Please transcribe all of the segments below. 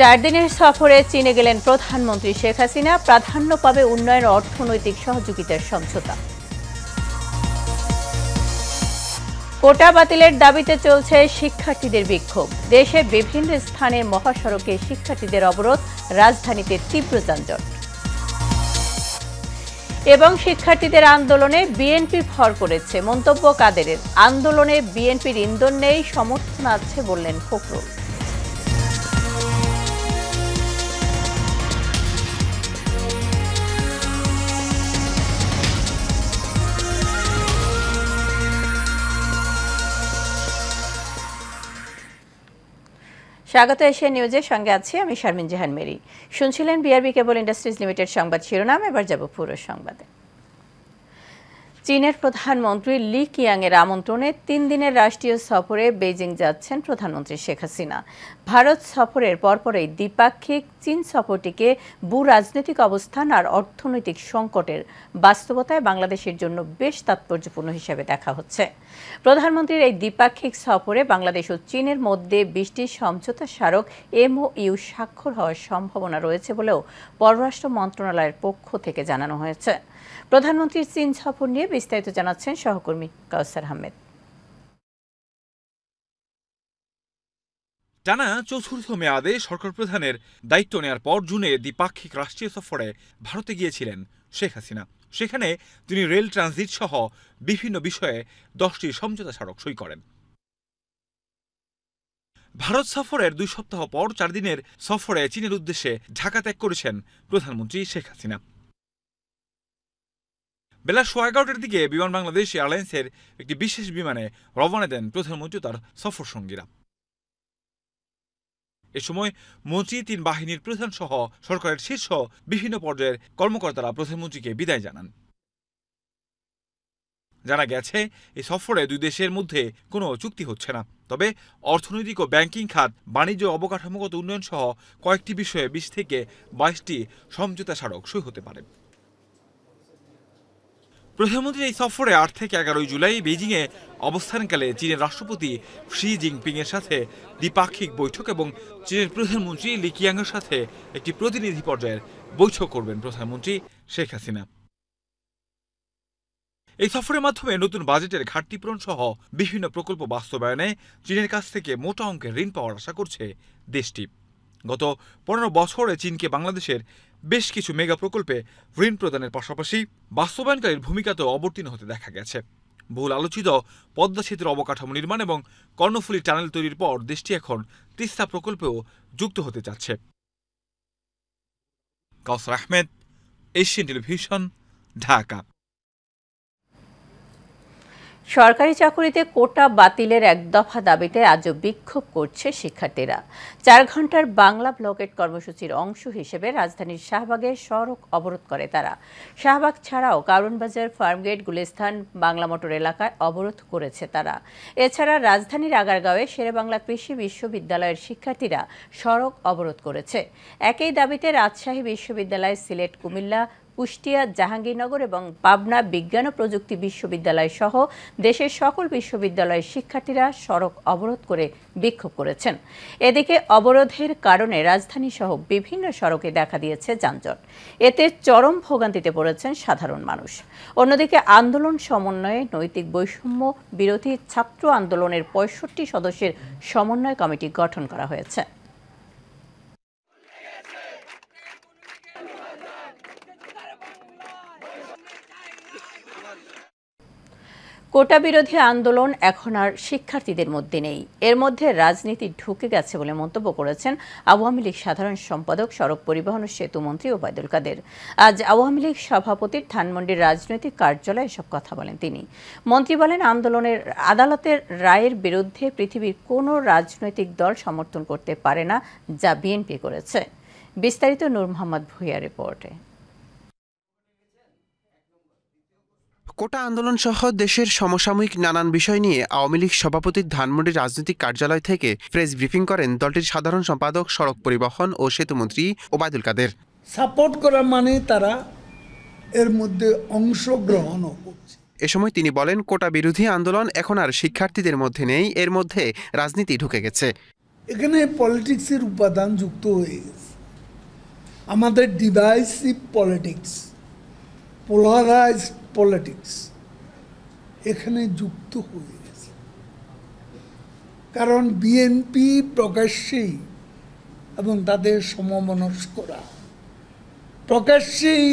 চার দিনের সফরে চীনে গেলেন প্রধানমন্ত্রী শেখ হাসিনা প্রাধান্য পাবে উন্নয়ন অর্থনৈতিক সহযোগিতার সমঝোতা কোটা বাতিলের দাবিতে চলছে শিক্ষার্থীদের বিক্ষোভ দেশের বিভিন্ন স্থানে মহাসড়কে শিক্ষার্থীদের অবরোধ রাজধানীতে তীব্র যানজট এবং শিক্ষার্থীদের আন্দোলনে বিএনপি ভর করেছে মন্তব্য কাদেরের আন্দোলনে বিএনপির ইন্ধন নেই সমর্থন আছে বললেন ফখরুল স্বাগত এশিয়া নিউজের সঙ্গে আছি আমি শারমিন জাহান মেরি শুনছিলেন বিআরবি কেবল ইন্ডাস্ট্রিজ লিমিটেড সংবাদ শিরোনাম এবার যাব পুরো সংবাদে চীনের প্রধানমন্ত্রী লি কিয়াংয়ের আমন্ত্রণে তিন দিনের রাষ্ট্রীয় সফরে বেজিং যাচ্ছেন প্রধানমন্ত্রী শেখ হাসিনা ভারত সফরের পরপরই দ্বিপাক্ষিক চীন সফরটিকে ভূ রাজনৈতিক অবস্থান আর অর্থনৈতিক সংকটের বাস্তবতায় বাংলাদেশের জন্য বেশ তাৎপর্যপূর্ণ হিসেবে দেখা হচ্ছে প্রধানমন্ত্রীর এই দ্বিপাক্ষিক সফরে বাংলাদেশ ও চীনের মধ্যে বৃষ্টি সমঝোতা স্মারক এমওইউ স্বাক্ষর হওয়ার সম্ভাবনা রয়েছে বলেও পররাষ্ট্র মন্ত্রণালয়ের পক্ষ থেকে জানানো হয়েছে প্রধানমন্ত্রীর চীন সফর নিয়ে বিস্তারিত জানাচ্ছেন সহকর্মী কাউসার আহমেদ টানা চতুর্থ মেয়াদে সরকার প্রধানের দায়িত্ব নেওয়ার পর জুনে দ্বিপাক্ষিক রাষ্ট্রীয় সফরে ভারতে গিয়েছিলেন শেখ হাসিনা সেখানে তিনি রেল ট্রানজিট সহ বিভিন্ন বিষয়ে দশটি সমঝোতা স্মারক সই করেন ভারত সফরের দুই সপ্তাহ পর চার দিনের সফরে চীনের উদ্দেশ্যে ঢাকা ত্যাগ করেছেন প্রধানমন্ত্রী শেখ হাসিনা বেলা সোয়া এগারোটার দিকে বিমান বাংলাদেশ এয়ারলাইন্সের একটি বিশেষ বিমানে রওনা দেন প্রধানমন্ত্রী তার সফর সঙ্গীরা এ সময় মন্ত্রী তিন বাহিনীর প্রধান সহ সরকারের শীর্ষ বিভিন্ন পর্যায়ের কর্মকর্তারা প্রধানমন্ত্রীকে বিদায় জানান জানা গেছে এই সফরে দুই দেশের মধ্যে কোনো চুক্তি হচ্ছে না তবে অর্থনৈতিক ও ব্যাংকিং খাত বাণিজ্য অবকাঠামোগত উন্নয়ন সহ কয়েকটি বিষয়ে বিশ থেকে বাইশটি সমঝোতা স্মারক সই হতে পারে প্রধানমন্ত্রীর এই সফরে আট থেকে এগারোই জুলাই বেজিংয়ে অবস্থানকালে চীনের রাষ্ট্রপতি শি জিনপিংয়ের সাথে দ্বিপাক্ষিক বৈঠক এবং চীনের প্রধানমন্ত্রী লিকিয়াংয়ের সাথে একটি প্রতিনিধি পর্যায়ের বৈঠক করবেন প্রধানমন্ত্রী শেখ হাসিনা এই সফরের মাধ্যমে নতুন বাজেটের ঘাটতি পূরণ সহ বিভিন্ন প্রকল্প বাস্তবায়নে চীনের কাছ থেকে মোটা অঙ্কের ঋণ পাওয়ার আশা করছে দেশটি গত পনেরো বছরে চীনকে বাংলাদেশের বেশ কিছু মেগা প্রকল্পে ঋণ প্রদানের পাশাপাশি বাস্তবায়নকারীর ভূমিকাতেও অবতীর্ণ হতে দেখা গেছে বহুল আলোচিত পদ্মা সেতুর অবকাঠামো নির্মাণ এবং কর্ণফুলী টানেল তৈরির পর দেশটি এখন তিস্তা প্রকল্পেও যুক্ত হতে যাচ্ছে কাউসার আহমেদ এশিয়ান টেলিভিশন ঢাকা সরকারি চাকরিতে কোটা বাতিলের এক দফা দাবিতে আজও বিক্ষোভ করছে শিক্ষার্থীরা চার ঘন্টার বাংলা ব্লকেট কর্মসূচির অংশ হিসেবে রাজধানীর শাহবাগে সড়ক অবরোধ করে তারা শাহবাগ ছাড়াও কারণবাজার ফার্মগেট গুলিস্থান বাংলা মোটর এলাকায় অবরোধ করেছে তারা এছাড়া রাজধানীর আগারগাঁওয়ে শেরেবাংলা কৃষি বিশ্ববিদ্যালয়ের শিক্ষার্থীরা সড়ক অবরোধ করেছে একই দাবিতে রাজশাহী বিশ্ববিদ্যালয় সিলেট কুমিল্লা কুষ্টিয়া জাহাঙ্গীরনগর এবং পাবনা বিজ্ঞান ও প্রযুক্তি বিশ্ববিদ্যালয় সহ দেশের সকল বিশ্ববিদ্যালয়ের শিক্ষার্থীরা সড়ক অবরোধ করে বিক্ষোভ করেছেন এদিকে অবরোধের কারণে রাজধানী সহ বিভিন্ন সড়কে দেখা দিয়েছে যানজট এতে চরম ভোগান্তিতে পড়েছেন সাধারণ মানুষ অন্যদিকে আন্দোলন সমন্বয়ে নৈতিক বৈষম্য বিরোধী ছাত্র আন্দোলনের পঁয়ষট্টি সদস্যের সমন্বয় কমিটি গঠন করা হয়েছে কোটা বিরোধী আন্দোলন এখন আর শিক্ষার্থীদের মধ্যে নেই এর মধ্যে রাজনীতি ঢুকে গেছে বলে মন্তব্য করেছেন আওয়ামী লীগ সাধারণ সম্পাদক সড়ক পরিবহন ও সেতু মন্ত্রী ওবায়দুল কাদের আজ আওয়ামী লীগ সভাপতির ধানমন্ডির রাজনৈতিক কার্যালয়ে এসব কথা বলেন তিনি মন্ত্রী বলেন আন্দোলনের আদালতের রায়ের বিরুদ্ধে পৃথিবীর কোনো রাজনৈতিক দল সমর্থন করতে পারে না যা বিএনপি করেছে বিস্তারিত নূর মোহাম্মদ ভূঁইয়া রিপোর্টে কোটা আন্দোলন সহ দেশের সমসাময়িক নানান বিষয় নিয়ে আওয়ামী লীগ সভাপতির ধানমন্ডির রাজনৈতিক কার্যালয় থেকে প্রেস ব্রিফিং করেন দলটির সাধারণ সম্পাদক সড়ক পরিবহন ও সেতুমন্ত্রী ওবায়দুল কাদের সাপোর্ট করা মানে তারা এর মধ্যে অংশগ্রহণ এ সময় তিনি বলেন কোটা বিরোধী আন্দোলন এখন আর শিক্ষার্থীদের মধ্যে নেই এর মধ্যে রাজনীতি ঢুকে গেছে এখানে পলিটিক্সের উপাদান যুক্ত হয়ে গেছে আমাদের ডিভাইসিভ পলিটিক্স পোলারাইজড পলিটিক্স এখানে যুক্ত হয়ে গেছে কারণ বিএনপি প্রকাশ্যেই এবং তাদের সমমনস্করা প্রকাশ্যেই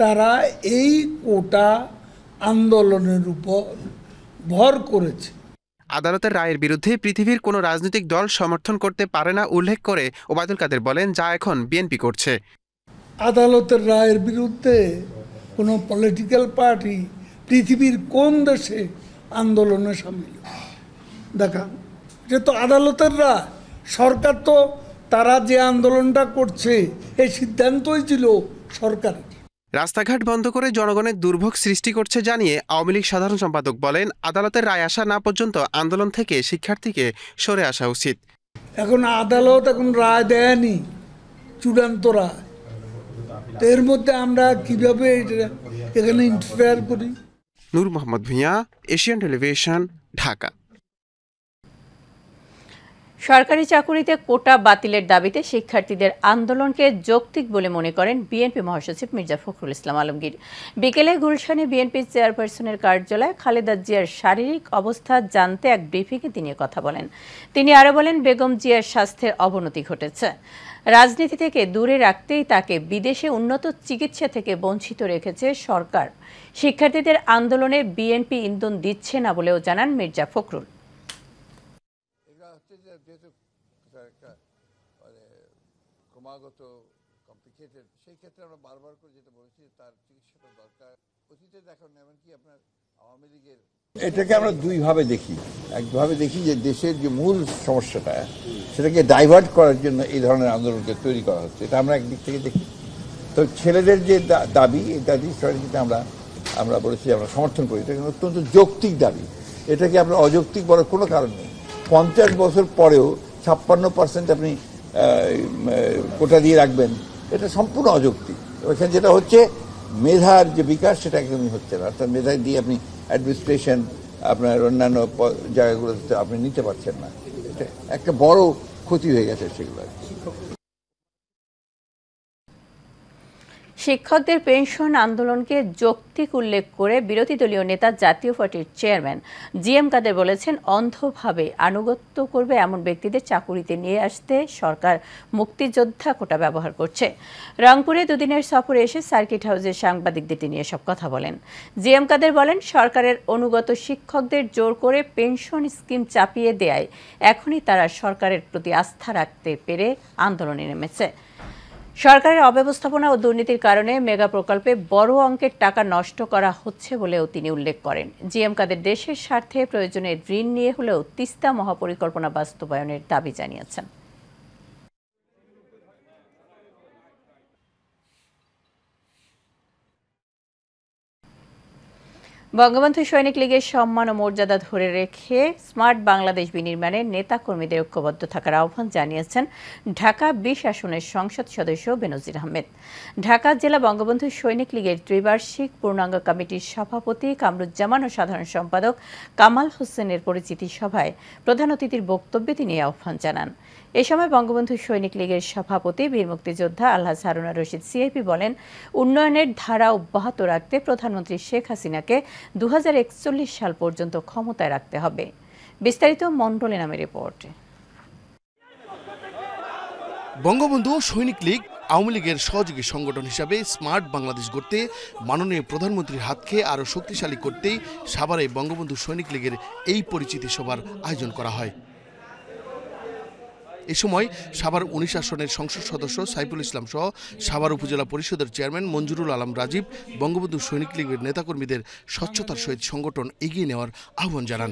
তারা এই কোটা আন্দোলনের উপর ভর করেছে আদালতের রায়ের বিরুদ্ধে পৃথিবীর কোনো রাজনৈতিক দল সমর্থন করতে পারে না উল্লেখ করে ওবায়দুল কাদের বলেন যা এখন বিএনপি করছে আদালতের রায়ের বিরুদ্ধে কোনো পলিটিক্যাল পার্টি পৃথিবীর কোন দেশে আন্দোলনে সামিল দেখা যে তো আদালতের সরকার তো তারা যে আন্দোলনটা করছে এই সিদ্ধান্তই ছিল সরকারের রাস্তাঘাট বন্ধ করে জনগণের দুর্ভোগ সৃষ্টি করছে জানিয়ে আওয়ামী লীগ সাধারণ সম্পাদক বলেন আদালতের রায় আসা না পর্যন্ত আন্দোলন থেকে শিক্ষার্থীকে সরে আসা উচিত এখন আদালত এখন রায় দেয়নি চূড়ান্ত রায় এর মধ্যে আমরা কীভাবে এখানে ইন্টারফেয়ার করি নূর মোহাম্মদ ভুঁইয়া এশিয়ান টেলিভিশন ঢাকা সরকারি চাকুরিতে কোটা বাতিলের দাবিতে শিক্ষার্থীদের আন্দোলনকে যৌক্তিক বলে মনে করেন বিএনপি মহাসচিব মির্জা ফখরুল ইসলাম আলমগীর বিকেলে গুলশানে বিএনপির চেয়ারপারসনের কার্যালয়ে খালেদা জিয়ার শারীরিক অবস্থা জানতে এক ব্রিফিংয়ে তিনি কথা বলেন তিনি আরও বলেন বেগম জিয়ার স্বাস্থ্যের অবনতি ঘটেছে রাজনীতি থেকে দূরে রাখতেই তাকে বিদেশে উন্নত চিকিৎসা থেকে বঞ্চিত রেখেছে সরকার শিক্ষার্থীদের আন্দোলনে বিএনপি ইন্ধন দিচ্ছে না বলেও জানান মির্জা ফখরুল মানে, আওয়ামী লীগের এটাকে আমরা দুইভাবে দেখি একভাবে দেখি যে দেশের যে মূল সমস্যাটা সেটাকে ডাইভার্ট করার জন্য এই ধরনের আন্দোলনকে তৈরি করা হচ্ছে এটা আমরা একদিক থেকে দেখি তো ছেলেদের যে দাবি এই দাবি স্ট্র্যাটেজিতে আমরা আমরা বলেছি আমরা সমর্থন করি এটা কিন্তু অত্যন্ত যৌক্তিক দাবি এটাকে আমরা অযৌক্তিক বলার কোনো কারণ নেই পঞ্চাশ বছর পরেও ছাপ্পান্ন পার্সেন্ট আপনি কোটা দিয়ে রাখবেন এটা সম্পূর্ণ অযৌক্তিক এখানে যেটা হচ্ছে মেধার যে বিকাশ সেটা একদমই হচ্ছে না অর্থাৎ মেধায় দিয়ে আপনি অ্যাডমিনিস্ট্রেশন আপনার অন্যান্য জায়গাগুলোতে আপনি নিতে পারছেন না একটা বড় ক্ষতি হয়ে গেছে সেগুলো আর কি শিক্ষকদের পেনশন আন্দোলনকে যৌক্তিক উল্লেখ করে বিরোধী দলীয় নেতা জাতীয় পার্টির চেয়ারম্যান জি এম কাদের বলেছেন অন্ধভাবে আনুগত্য করবে এমন ব্যক্তিদের চাকুরিতে নিয়ে আসতে সরকার মুক্তিযোদ্ধা কোটা ব্যবহার করছে রংপুরে দুদিনের সফরে এসে সার্কিট হাউসে সাংবাদিকদের তিনি এসব কথা বলেন জি এম কাদের বলেন সরকারের অনুগত শিক্ষকদের জোর করে পেনশন স্কিম চাপিয়ে দেয় এখনই তারা সরকারের প্রতি আস্থা রাখতে পেরে আন্দোলনে নেমেছে সরকারের অব্যবস্থাপনা ও দুর্নীতির কারণে মেগা প্রকল্পে বড় অঙ্কের টাকা নষ্ট করা হচ্ছে বলেও তিনি উল্লেখ করেন জিএম কাদের দেশের স্বার্থে প্রয়োজনে ঋণ নিয়ে হলেও তিস্তা মহাপরিকল্পনা বাস্তবায়নের দাবি জানিয়েছেন বঙ্গবন্ধু সৈনিক লীগের সম্মান ও মর্যাদা ধরে রেখে স্মার্ট বাংলাদেশ বিনির্মাণে নেতা কর্মীদের ঐক্যবদ্ধ থাকার আহ্বান জানিয়েছেন ঢাকা বিশ আসনের সংসদ সদস্য বেনজির আহমেদ ঢাকা জেলা বঙ্গবন্ধু সৈনিক লীগের ত্রিবার্ষিক পূর্ণাঙ্গ কমিটির সভাপতি কামরুজ্জামান ও সাধারণ সম্পাদক কামাল হোসেনের পরিচিতি সভায় প্রধান অতিথির বক্তব্যে তিনি আহ্বান জানান এ সময় বঙ্গবন্ধু সৈনিক লীগের সভাপতি বীর মুক্তিযোদ্ধা আল্লাহ হারুনা রশিদ সিআইপি বলেন উন্নয়নের ধারা অব্যাহত রাখতে প্রধানমন্ত্রী শেখ হাসিনাকে দু সাল পর্যন্ত ক্ষমতায় রাখতে হবে বিস্তারিত মন্ডলে নামে রিপোর্ট বঙ্গবন্ধু সৈনিক লীগ আওয়ামী লীগের সহযোগী সংগঠন হিসাবে স্মার্ট বাংলাদেশ গড়তে মাননীয় প্রধানমন্ত্রীর হাতকে আরও শক্তিশালী করতেই সাভারে বঙ্গবন্ধু সৈনিক লীগের এই পরিচিতি সভার আয়োজন করা হয় এ সময় সাভার উনিশ আসনের সংসদ সদস্য সাইফুল ইসলাম সহ সাভার উপজেলা পরিষদের চেয়ারম্যান মঞ্জুরুল আলম রাজীব বঙ্গবন্ধু সৈনিক লীগের নেতাকর্মীদের স্বচ্ছতার সহিত সংগঠন এগিয়ে নেওয়ার আহ্বান জানান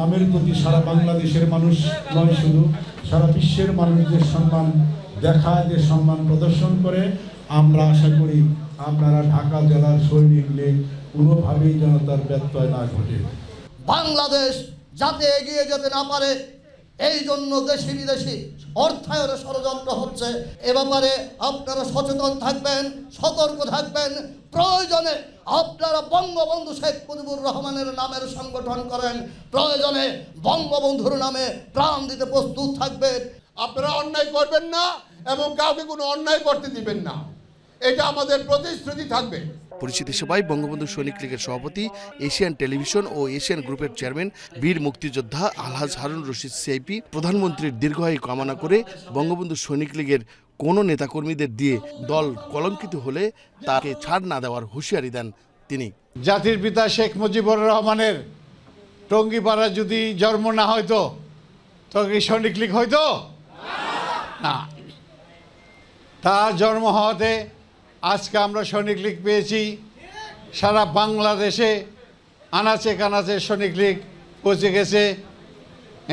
নামের প্রতি সারা বাংলাদেশের মানুষ নয় শুধু সারা বিশ্বের মানুষদের সম্মান দেখায় যে সম্মান প্রদর্শন করে আমরা আশা করি আপনারা ঢাকা জেলার সৈনিক লীগ কোনোভাবেই তার ব্যত্যয় না ঘটে বাংলাদেশ যাতে এগিয়ে যেতে না পারে এই জন্য দেশি বিদেশি অর্থায়নে ষড়যন্ত্র হচ্ছে এ ব্যাপারে আপনারা সচেতন থাকবেন সতর্ক থাকবেন প্রয়োজনে আপনারা বঙ্গবন্ধু শেখ মুজিবুর রহমানের নামের সংগঠন করেন প্রয়োজনে বঙ্গবন্ধুর নামে প্রাণ দিতে প্রস্তুত থাকবেন আপনারা অন্যায় করবেন না এবং কাউকে কোনো অন্যায় করতে দিবেন না এটা আমাদের প্রতিশ্রুতি থাকবে পরিচিতি সভায় বঙ্গবন্ধু সৈনিক লীগের সভাপতি এশিয়ান টেলিভিশন ও এশিয়ান গ্রুপের চেয়ারম্যান বীর মুক্তিযোদ্ধা আলহাজ হারুন রশিদ সিআইপি প্রধানমন্ত্রীর দীর্ঘায়ু কামনা করে বঙ্গবন্ধু সৈনিক লীগের কোনো নেতাকর্মীদের দিয়ে দল কলঙ্কিত হলে তাকে ছাড় না দেওয়ার হুঁশিয়ারি দেন তিনি জাতির পিতা শেখ মুজিবুর রহমানের টঙ্গিপাড়া যদি জন্ম না হয়তো তঙ্গি সৈনিক লীগ হয়তো না তার জন্ম হওয়াতে আজকে আমরা সৈনিক লীগ পেয়েছি সারা বাংলাদেশে আনাচে কানাচে সৈনিক লীগ পৌঁছে গেছে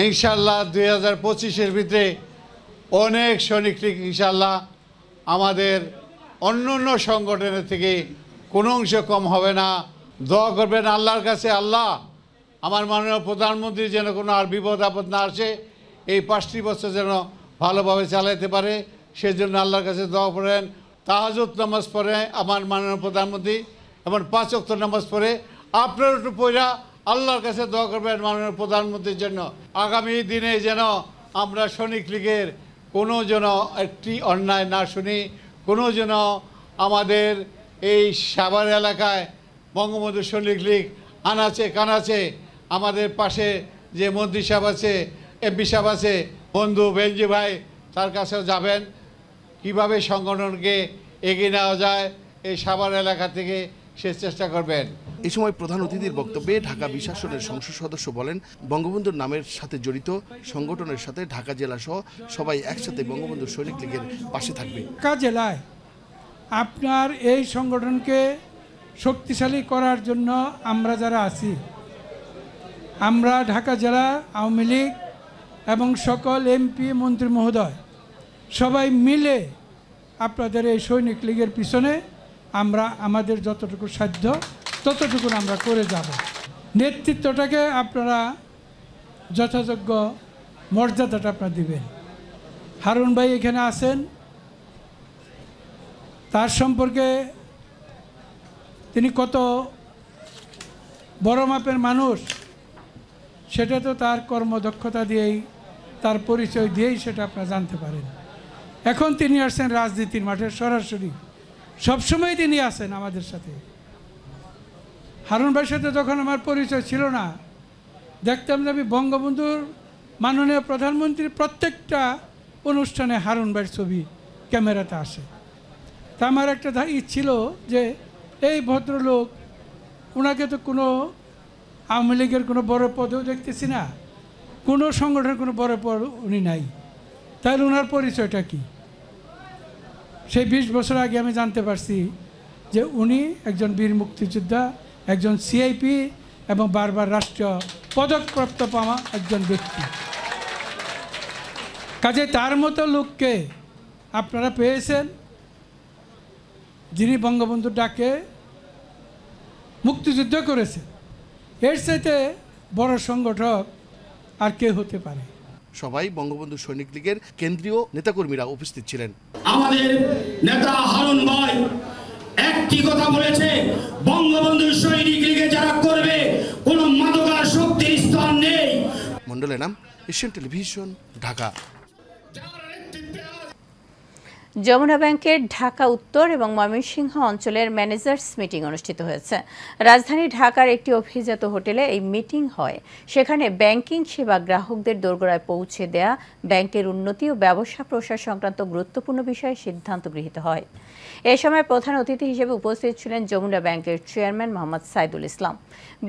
ইনশাল্লাহ দুই হাজার পঁচিশের ভিতরে অনেক সৈনিক লীগ ইনশাল্লাহ আমাদের অন্য অন্য সংগঠনের থেকে কোনো অংশ কম হবে না দোয়া করবেন আল্লাহর কাছে আল্লাহ আমার মাননীয় প্রধানমন্ত্রী যেন কোনো আর বিপদ আপদ না আসে এই পাঁচটি বছর যেন ভালোভাবে চালাইতে পারে সেজন্য আল্লাহর কাছে দোয়া করেন তাহাজত নামাজ পড়ে আমার মাননীয় প্রধানমন্ত্রী এবং পাঁচ অক্ত নামাজ পড়ে আপনার একটু পয়রা আল্লাহর কাছে দোয়া করবেন মাননীয় প্রধানমন্ত্রীর জন্য আগামী দিনে যেন আমরা সৈনিক লীগের কোনো যেন একটি অন্যায় না শুনি কোনো যেন আমাদের এই সাভার এলাকায় বঙ্গবন্ধু সৈনিক লীগ আনাচে কানাচে আমাদের পাশে যে মন্ত্রী সাহেব আছে এমপি সাহেব আছে বন্ধু বেঞ্জি ভাই তার কাছেও যাবেন কিভাবে সংগঠনকে এগিয়ে নেওয়া যায় এই সাভার এলাকা থেকে সে চেষ্টা করবেন এ সময় প্রধান অতিথির বক্তব্যে ঢাকা বিশাসনের সংসদ সদস্য বলেন বঙ্গবন্ধুর নামের সাথে জড়িত সংগঠনের সাথে ঢাকা জেলা সহ সবাই একসাথে বঙ্গবন্ধু সৈনিক লীগের পাশে থাকবে ঢাকা জেলায় আপনার এই সংগঠনকে শক্তিশালী করার জন্য আমরা যারা আছি আমরা ঢাকা জেলা আওয়ামী লীগ এবং সকল এমপি মন্ত্রী মহোদয় সবাই মিলে আপনাদের এই সৈনিক লীগের পিছনে আমরা আমাদের যতটুকু সাধ্য ততটুকু আমরা করে যাব নেতৃত্বটাকে আপনারা যথাযোগ্য মর্যাদাটা আপনারা দিবেন হারুন ভাই এখানে আছেন তার সম্পর্কে তিনি কত বড় মাপের মানুষ সেটা তো তার কর্মদক্ষতা দিয়েই তার পরিচয় দিয়েই সেটা আপনারা জানতে পারেন এখন তিনি আসছেন রাজনীতির মাঠে সরাসরি সবসময় তিনি আছেন আমাদের সাথে হারুন ভাইয়ের সাথে যখন আমার পরিচয় ছিল না দেখতাম যে আমি বঙ্গবন্ধুর মাননীয় প্রধানমন্ত্রীর প্রত্যেকটা অনুষ্ঠানে হারুন ভাইয়ের ছবি ক্যামেরাতে আসে তা আমার একটা ধারি ছিল যে এই ভদ্রলোক ওনাকে তো কোনো আওয়ামী লীগের কোনো বড় পদেও দেখতেছি না কোনো সংগঠনের কোনো বড় পদ উনি নাই তাহলে ওনার পরিচয়টা কি সেই বিশ বছর আগে আমি জানতে পারছি যে উনি একজন বীর মুক্তিযোদ্ধা একজন সিআইপি এবং বারবার রাষ্ট্রীয় পদকপ্রাপ্ত পাওয়া একজন ব্যক্তি কাজে তার মতো লোককে আপনারা পেয়েছেন যিনি বঙ্গবন্ধু ডাকে মুক্তিযুদ্ধ করেছেন এর সাথে বড় সংগঠক আর কে হতে পারে সবাই বঙ্গবন্ধু সৈনিক লীগের কেন্দ্রীয় নেতাকর্মীরা উপস্থিত ছিলেন আমাদের নেতা হারুন ভাই একটি কথা বলেছে বঙ্গবন্ধু সৈনিক লীগে যারা করবে কোনো মাদকার শক্তির স্থান নেই মন্ডলের নাম এশিয়ান টেলিভিশন ঢাকা যমুনা ব্যাংকের ঢাকা উত্তর এবং ময়মনসিংহ অঞ্চলের ম্যানেজার্স মিটিং অনুষ্ঠিত হয়েছে রাজধানী ঢাকার একটি অভিজাত হোটেলে এই মিটিং হয় সেখানে ব্যাংকিং সেবা গ্রাহকদের দোরগোড়ায় পৌঁছে দেয়া ব্যাংকের উন্নতি ও ব্যবসা প্রসার সংক্রান্ত গুরুত্বপূর্ণ বিষয়ে সিদ্ধান্ত গৃহীত হয় এ সময় প্রধান অতিথি হিসেবে উপস্থিত ছিলেন যমুনা ব্যাংকের চেয়ারম্যান মোহাম্মদ সাইদুল ইসলাম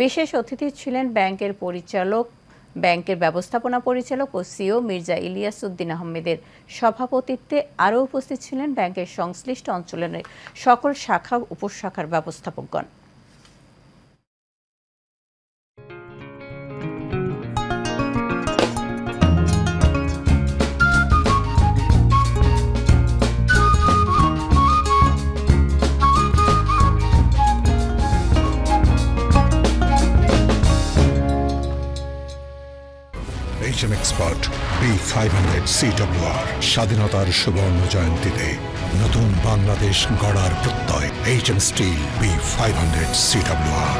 বিশেষ অতিথি ছিলেন ব্যাংকের পরিচালক ব্যাংকের ব্যবস্থাপনা পরিচালক ও সিও মির্জা ইলিয়াস উদ্দিন আহমেদের সভাপতিত্বে আরও উপস্থিত ছিলেন ব্যাংকের সংশ্লিষ্ট অঞ্চলের সকল শাখা উপশাখার ব্যবস্থাপকগণ ফাইভ হান্ড্রেড সিডব্লিউআর স্বাধীনতার সুবর্ণ জয়ন্তীতে নতুন বাংলাদেশ গড়ার প্রত্যয় H M steel B five hundred CWR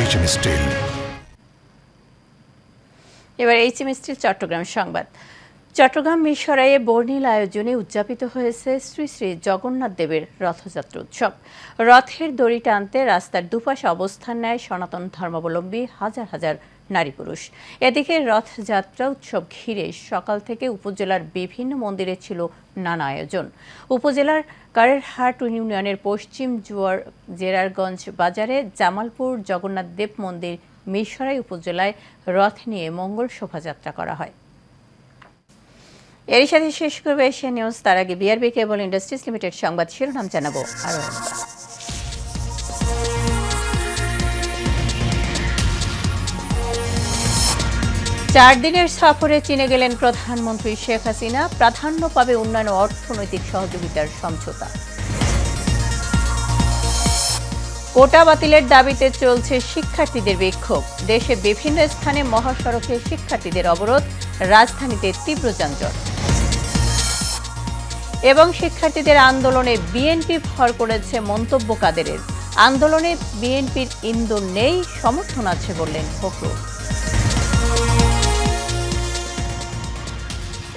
H M steel এবার এইচ এম স্টিল চট্টগ্রাম সংবাদ চট্টগ্রাম মিরসরাইয়ে বর্ণিল আয়োজনে উদযাপিত হয়েছে শ্রী শ্রী জগন্নাথ দেবের রথযাত্রা উৎসব রথের দড়ি টানতে রাস্তার দুপাশে অবস্থান নেয় সনাতন ধর্মাবলম্বী হাজার হাজার নারী পুরুষ এদিকে রথযাত্রা উৎসব ঘিরে সকাল থেকে উপজেলার বিভিন্ন মন্দিরে ছিল নানা আয়োজন উপজেলার কারেরহাট ইউনিয়নের পশ্চিম জুয়ার জেরারগঞ্জ বাজারে জামালপুর জগন্নাথ দেব মন্দির মিরসরাই উপজেলায় রথ নিয়ে মঙ্গল শোভাযাত্রা করা হয় এরই সাথে শেষ করবে এশিয়া নিউজ তার আগে বিআরবি কেবল ইন্ডাস্ট্রিজ লিমিটেড সংবাদ শিরোনাম জানাবো আরও চার দিনের সফরে চীনে গেলেন প্রধানমন্ত্রী শেখ হাসিনা প্রাধান্য পাবে অন্যান্য অর্থনৈতিক সহযোগিতার সমঝোতা কোটা বাতিলের দাবিতে চলছে শিক্ষার্থীদের বিক্ষোভ দেশে বিভিন্ন স্থানে মহাসড়কে শিক্ষার্থীদের অবরোধ রাজধানীতে তীব্র যানজট এবং শিক্ষার্থীদের আন্দোলনে বিএনপি ভর করেছে মন্তব্য কাদেরের আন্দোলনে বিএনপির ইন্দুর নেই সমর্থন আছে বললেন ফখরুল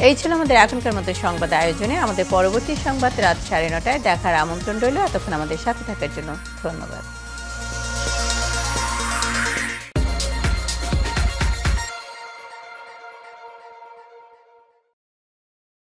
এই ছিল আমাদের এখনকার মতো সংবাদ আয়োজনে আমাদের পরবর্তী সংবাদ রাত সাড়ে নটায় দেখার আমন্ত্রণ রইল এতক্ষণ আমাদের সাথে থাকার জন্য ধন্যবাদ